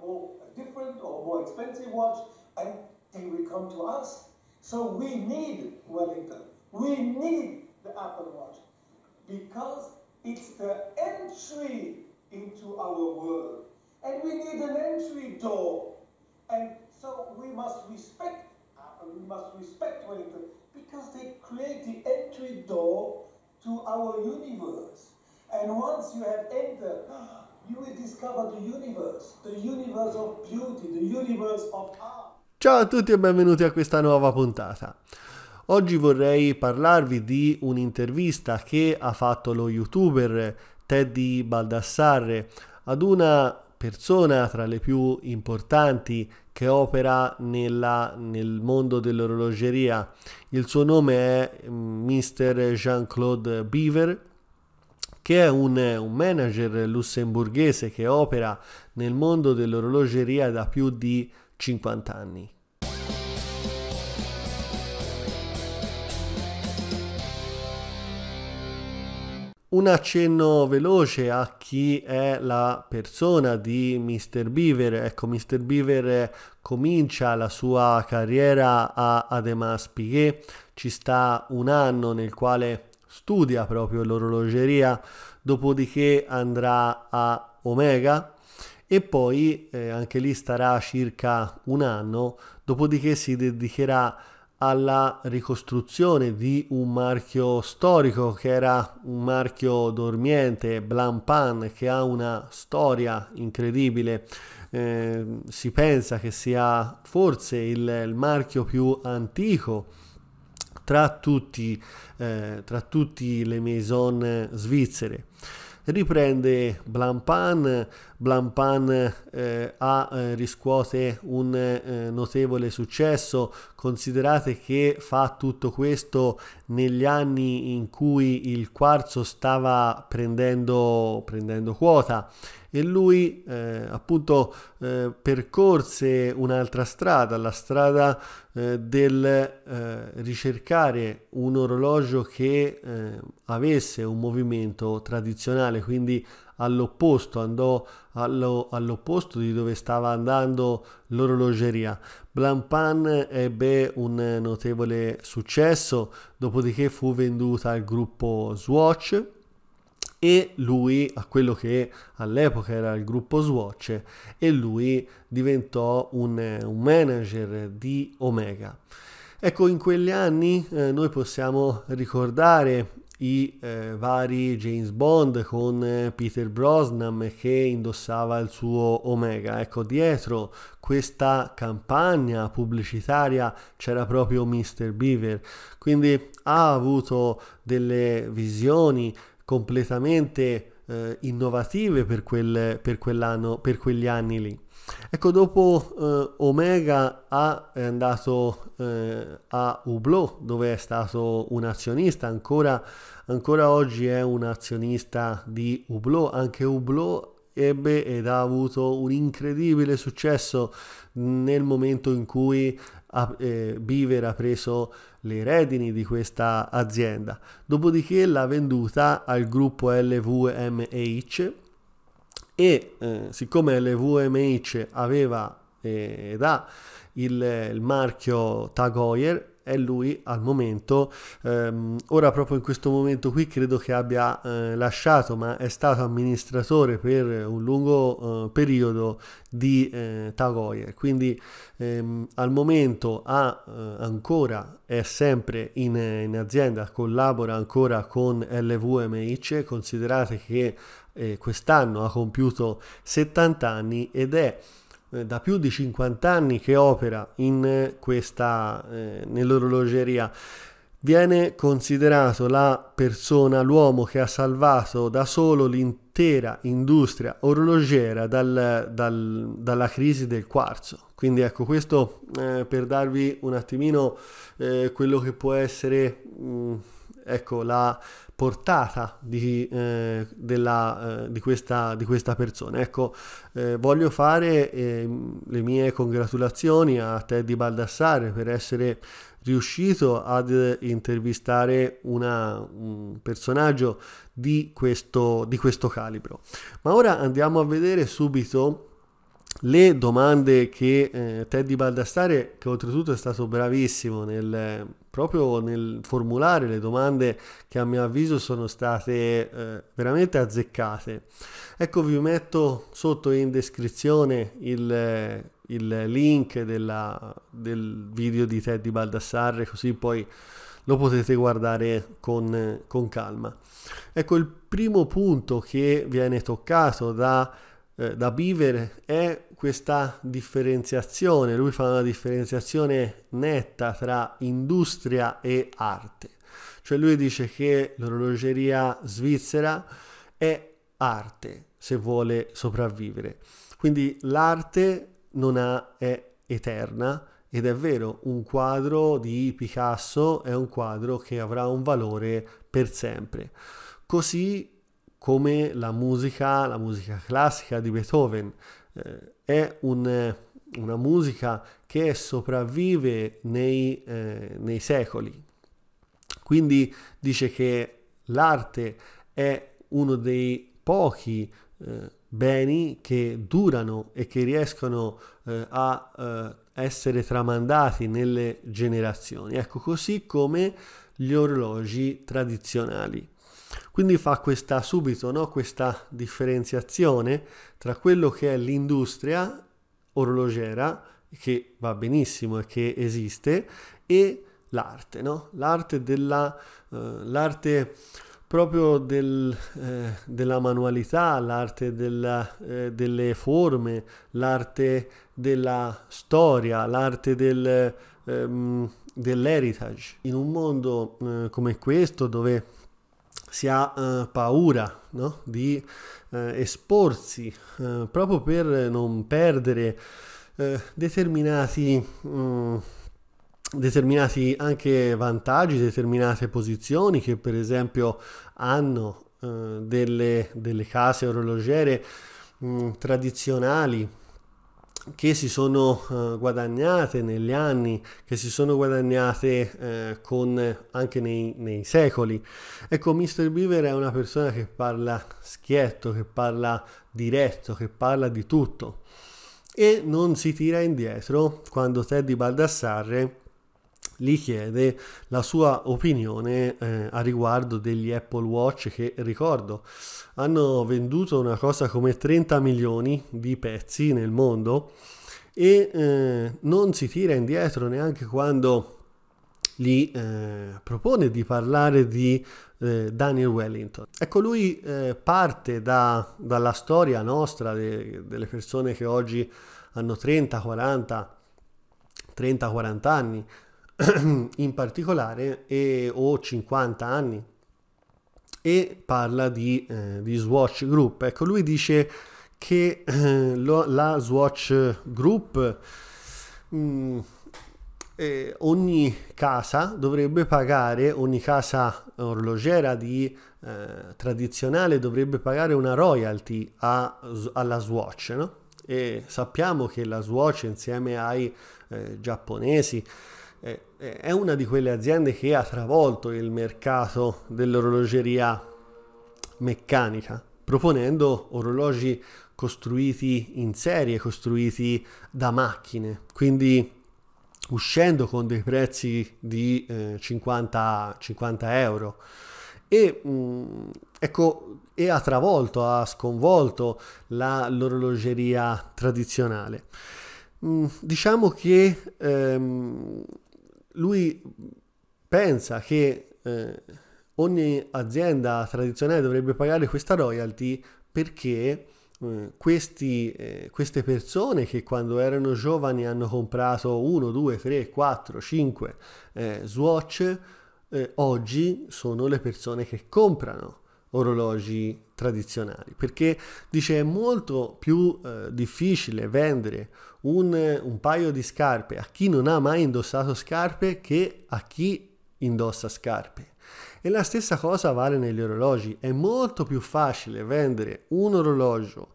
more different or more expensive watch, and they will come to us. So we need Wellington. We need the Apple Watch because it's the entry into our world. And we need an entry door. And so we must respect Apple, uh, we must respect Wellington because they create the entry door to our universe. And once you have entered, Ciao a tutti e benvenuti a questa nuova puntata. Oggi vorrei parlarvi di un'intervista che ha fatto lo youtuber Teddy Baldassarre ad una persona tra le più importanti che opera nella, nel mondo dell'orologeria. Il suo nome è Mr. Mm, Jean-Claude Beaver che è un, un, manager lussemburghese che opera nel mondo dell'orologeria da più di 50 anni. Un accenno veloce a chi è la persona di Mr. Beaver. Ecco, Mr. Beaver comincia la sua carriera a Ademas Piguet, ci sta un anno nel quale studia proprio l'orologeria, dopodiché andrà a Omega e poi eh, anche lì starà circa un anno, dopodiché si dedicherà alla ricostruzione di un marchio storico che era un marchio dormiente, Blampan, che ha una storia incredibile. Eh, si pensa che sia forse il, il marchio più antico tra, tutti, eh, tra tutte le maison svizzere. Riprende Blancpain, Blancpain eh, ha, eh, riscuote un eh, notevole successo, considerate che fa tutto questo negli anni in cui il quarzo stava prendendo, prendendo quota e lui eh, appunto eh, percorse un'altra strada, la strada eh, del eh, ricercare un orologio che eh, avesse un movimento tradizionale, quindi all'opposto, andò allo, all'opposto di dove stava andando l'orologeria. Blancpain ebbe un notevole successo, dopodiché fu venduta al gruppo Swatch e lui a quello che all'epoca era il gruppo Swatch e lui diventò un, eh, un manager di Omega. Ecco, in quegli anni eh, noi possiamo ricordare i eh, vari James Bond con eh, Peter Brosnan che indossava il suo Omega. Ecco, dietro questa campagna pubblicitaria c'era proprio Mr. Beaver, quindi ha avuto delle visioni completamente eh, innovative per, quel, per, quell'anno per, quegli anni lì. Ecco, dopo eh, Omega A è andato eh, a Hublot, dove è stato un azionista, ancora, ancora oggi è un azionista di Hublot, anche Hublot ebbe ed ha avuto un incredibile successo nel momento in cui eh, Beaver ha preso le redini di questa azienda. Dopodiché l'ha venduta al gruppo LVMH e eh, siccome LVMH aveva eh, ed ha il, il marchio Tag Heuer è lui al momento. Ehm, ora proprio in questo momento qui credo che abbia eh, lasciato, ma è stato amministratore per un lungo eh, periodo di eh, Tagoyer. Quindi ehm, al momento ha eh, ancora, è sempre in, in, azienda, collabora ancora con LVMH, considerate che eh, quest'anno ha compiuto 70 anni ed è eh, da più di 50 anni che opera in eh, questa, eh, nell'orologeria. Viene considerato la persona, l'uomo che ha salvato da solo l'intera industria orologiera dal, dal, dalla crisi del quarzo. Quindi ecco questo eh, per darvi un attimino eh, quello che può essere... Mh, mm, ecco la portata di, eh, della, eh, di, questa, di questa, persona. Ecco, eh, voglio fare ehm, le mie congratulazioni a Teddy Baldassare per essere riuscito ad intervistare una, un personaggio di questo, di questo calibro. Ma ora andiamo a vedere subito le domande che eh, Teddy Baldassare, che oltretutto è stato bravissimo nel, proprio nel formulare le domande che a mio avviso sono state eh, veramente azzeccate. Ecco vi metto sotto in descrizione il, il link della, del video di Teddy Baldassarre così poi lo potete guardare con, con calma. Ecco il primo punto che viene toccato da eh, da vivere è questa differenziazione, lui fa una differenziazione netta tra industria e arte. Cioè lui dice che l'orologeria svizzera è arte se vuole sopravvivere. Quindi l'arte non ha, è eterna ed è vero, un quadro di Picasso è un quadro che avrà un valore per sempre. Così come la musica, la musica classica di Beethoven, eh, è un, eh, una musica che sopravvive nei, eh, nei secoli. Quindi dice che l'arte è uno dei pochi eh, beni che durano e che riescono eh, a eh, essere tramandati nelle generazioni. Ecco così come gli orologi tradizionali. Quindi fa questa subito no? questa differenziazione tra quello che è l'industria orologera, che va benissimo e che esiste, e l'arte, no? l'arte, della, uh, l'arte proprio del, eh, della manualità, l'arte della, eh, delle forme, l'arte della storia, l'arte del, ehm, dell'heritage. In un mondo eh, come questo dove si ha eh, paura no? di eh, esporsi eh, proprio per non perdere eh, determinati, mh, mm, determinati anche vantaggi, determinate posizioni che per esempio hanno eh, delle, delle, case orologiere mh, mm, tradizionali che si sono eh, guadagnate negli anni, che si sono guadagnate eh, con, anche nei, nei, secoli. Ecco, Mr. Beaver è una persona che parla schietto, che parla diretto, che parla di tutto e non si tira indietro quando Teddy Baldassarre gli chiede la sua opinione eh, a riguardo degli Apple Watch che ricordo hanno venduto una cosa come 30 milioni di pezzi nel mondo e eh, non si tira indietro neanche quando gli eh, propone di parlare di eh, Daniel Wellington. Ecco, lui eh, parte da, dalla storia nostra, de, delle persone che oggi hanno 30, 40, 30, 40 anni, in particolare e, o 50 anni e parla di, eh, di Swatch Group. Ecco, lui dice che eh, lo, la Swatch Group mh, mm, eh, ogni casa dovrebbe pagare, ogni casa orlogera di, eh, tradizionale dovrebbe pagare una royalty a, alla Swatch. No? E sappiamo che la Swatch insieme ai eh, giapponesi eh, eh, è una di quelle aziende che ha travolto il mercato dell'orologeria meccanica, proponendo orologi costruiti in serie, costruiti da macchine, quindi uscendo con dei prezzi di eh, 50, 50 euro. E, mh, mm, ecco, e ha travolto, ha sconvolto l'orologeria tradizionale. Mm, diciamo che ehm, lui pensa che eh, ogni azienda tradizionale dovrebbe pagare questa royalty perché eh, questi, eh, queste persone che quando erano giovani hanno comprato 1, 2, 3, 4, 5 Swatch eh, oggi sono le persone che comprano orologi tradizionali perché dice è molto più eh, difficile vendere un, un paio di scarpe a chi non ha mai indossato scarpe che a chi indossa scarpe e la stessa cosa vale negli orologi è molto più facile vendere un orologio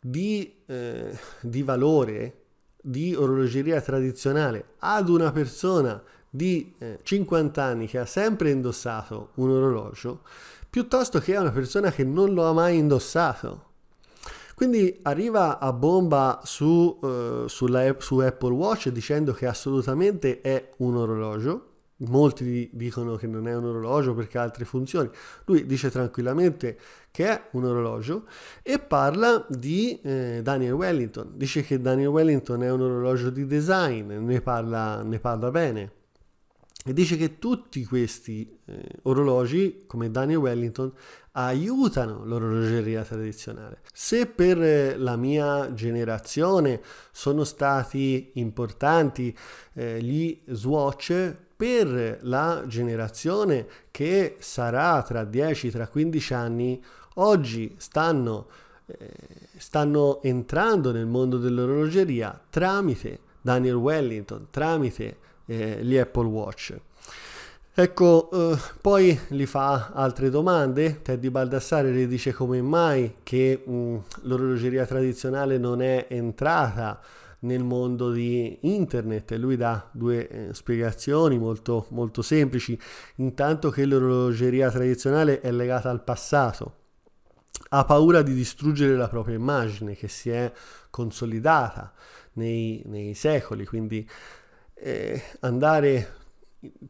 di, eh, di valore di orologeria tradizionale ad una persona di eh, 50 anni che ha sempre indossato un orologio piuttosto che a una persona che non lo ha mai indossato. Quindi arriva a bomba su, eh, sulla, su Apple Watch dicendo che assolutamente è un orologio, molti dicono che non è un orologio perché ha altre funzioni, lui dice tranquillamente che è un orologio e parla di eh, Daniel Wellington, dice che Daniel Wellington è un orologio di design, ne parla, ne parla bene e dice che tutti questi eh, orologi, come Daniel Wellington, aiutano l'orologeria tradizionale. Se per eh, la mia generazione sono stati importanti eh, gli Swatch, per la generazione che sarà tra 10 tra 15 anni, oggi stanno, eh, stanno entrando nel mondo dell'orologeria tramite Daniel Wellington, tramite eh, gli Apple Watch. Ecco, eh, poi gli fa altre domande, Teddy Baldassare le dice come mai che mh, mm, l'orologeria tradizionale non è entrata nel mondo di internet e lui dà due eh, spiegazioni molto, molto semplici, intanto che l'orologeria tradizionale è legata al passato, ha paura di distruggere la propria immagine che si è consolidata nei, nei secoli, quindi eh, andare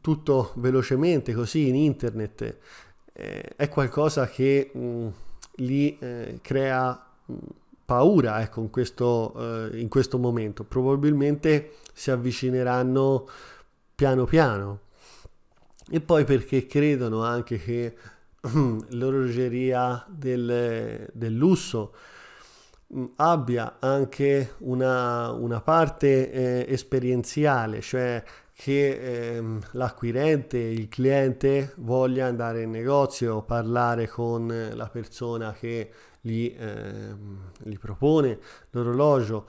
tutto velocemente così in internet eh, è qualcosa che mh, mm, gli eh, crea mh, mm, paura ecco, eh, in, questo, eh, in questo momento. Probabilmente si avvicineranno piano piano. E poi perché credono anche che l'orologeria del, del lusso Mm, abbia anche una, una parte eh, esperienziale, cioè che ehm, l'acquirente, il cliente voglia andare in negozio, parlare con eh, la persona che gli, ehm, gli propone l'orologio,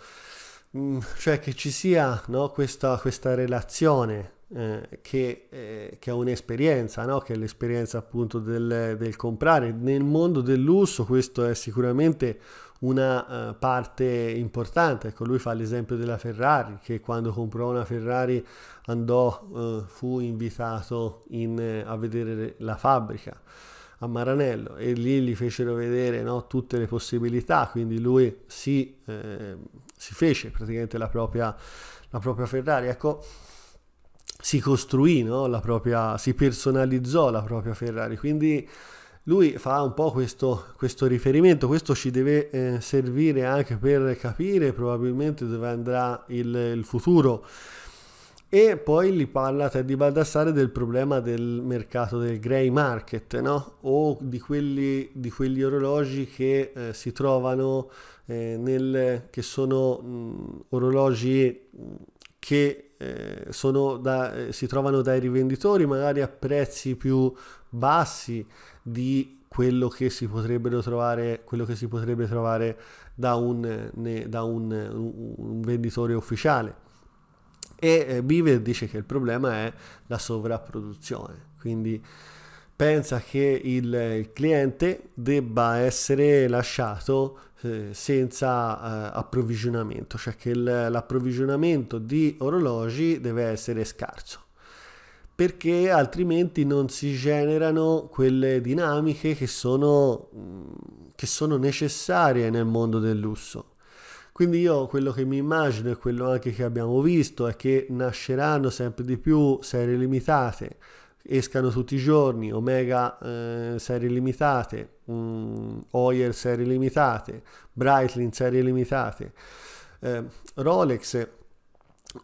mm, cioè che ci sia no, questa, questa relazione eh, che, eh, che, è un'esperienza, no? che è l'esperienza appunto del, del comprare. Nel mondo del lusso questo è sicuramente una uh, parte importante. Ecco, lui fa l'esempio della Ferrari, che quando comprò una Ferrari andò, uh, fu invitato in, uh, a vedere la fabbrica a Maranello e lì gli fecero vedere no, tutte le possibilità, quindi lui si, eh, si fece praticamente la propria, la propria Ferrari. Ecco, si costruì no, la propria, si personalizzò la propria Ferrari, quindi lui fa un po' questo, questo riferimento, questo ci deve eh, servire anche per capire probabilmente dove andrà il, il futuro. E poi gli parla Teddy Baldassare del problema del mercato del grey market, no? o di quelli, di quegli orologi che eh, si trovano, eh, nel, che sono mh, mm, orologi che eh, da, eh, si trovano dai rivenditori magari a prezzi più bassi di quello che si potrebbero trovare, quello che si potrebbe trovare da, un, da un, un venditore ufficiale. E eh, Beaver dice che il problema è la sovrapproduzione, quindi pensa che il, cliente debba essere lasciato eh, senza eh, approvvigionamento, cioè che l'approvvigionamento di orologi deve essere scarso perché altrimenti non si generano quelle dinamiche che sono, mm, che sono necessarie nel mondo del lusso. Quindi io quello che mi immagino e quello anche che abbiamo visto è che nasceranno sempre di più serie limitate, escano tutti i giorni, Omega eh, serie limitate, mh, mm, Oyer serie limitate, Breitling serie limitate, eh, Rolex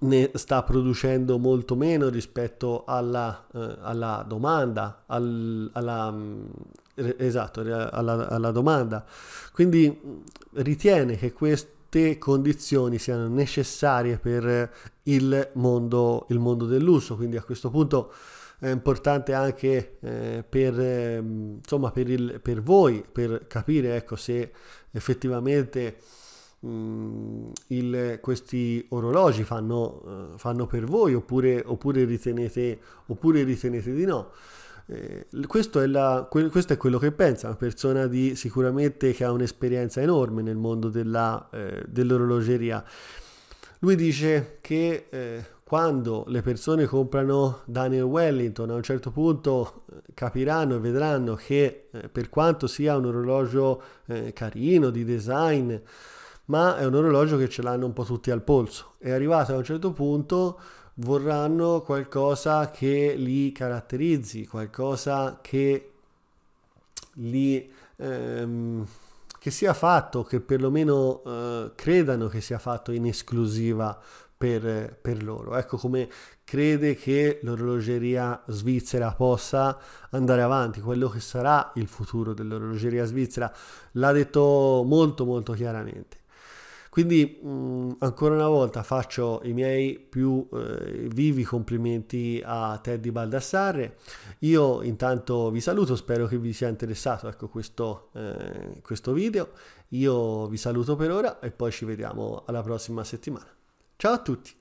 ne sta producendo molto meno rispetto alla, eh, alla domanda, al, alla, mm, esatto, alla, alla domanda. Quindi mm, ritiene che queste condizioni siano necessarie per il mondo, il mondo dell'uso. Quindi a questo punto è importante anche eh, per, mm, insomma, per, il, per voi, per capire ecco, se effettivamente il, questi orologi fanno, eh, fanno per voi oppure, oppure, ritenete, oppure ritenete di no. Eh, questo, è la, que, questo, è quello che pensa una persona di, sicuramente che ha un'esperienza enorme nel mondo della, eh, dell'orologeria. Lui dice che eh, quando le persone comprano Daniel Wellington a un certo punto eh, capiranno e vedranno che eh, per quanto sia un orologio carino, di design, ma è un orologio che ce l'hanno un po' tutti al polso. È arrivato a un certo punto vorranno qualcosa che li caratterizzi, qualcosa che li... Ehm, che sia fatto, che perlomeno eh, credano che sia fatto in esclusiva per, per, loro. Ecco come crede che l'orologeria svizzera possa andare avanti, quello che sarà il futuro dell'orologeria svizzera. L'ha detto molto molto chiaramente. Quindi mh, mm, ancora una volta faccio i miei più eh, vivi complimenti a Teddy Baldassarre. Io intanto vi saluto, spero che vi sia interessato ecco, questo, eh, questo video. Io vi saluto per ora e poi ci vediamo alla prossima settimana. Ciao a tutti!